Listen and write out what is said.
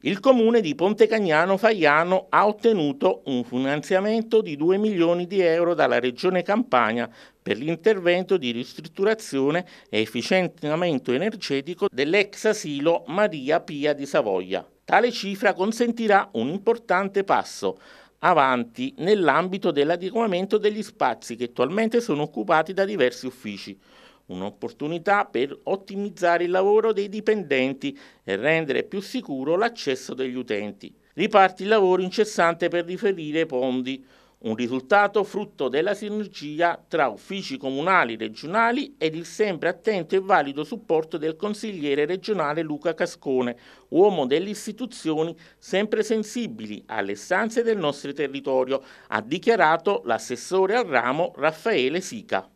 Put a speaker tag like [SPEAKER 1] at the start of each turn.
[SPEAKER 1] Il comune di Pontecagnano Fagliano ha ottenuto un finanziamento di 2 milioni di euro dalla Regione Campania per l'intervento di ristrutturazione e efficientamento energetico dell'ex asilo Maria Pia di Savoia. Tale cifra consentirà un importante passo avanti nell'ambito dell'adeguamento degli spazi che attualmente sono occupati da diversi uffici un'opportunità per ottimizzare il lavoro dei dipendenti e rendere più sicuro l'accesso degli utenti. Riparti il lavoro incessante per riferire Pondi, un risultato frutto della sinergia tra uffici comunali regionali ed il sempre attento e valido supporto del consigliere regionale Luca Cascone, uomo delle istituzioni sempre sensibili alle stanze del nostro territorio, ha dichiarato l'assessore al ramo Raffaele Sica.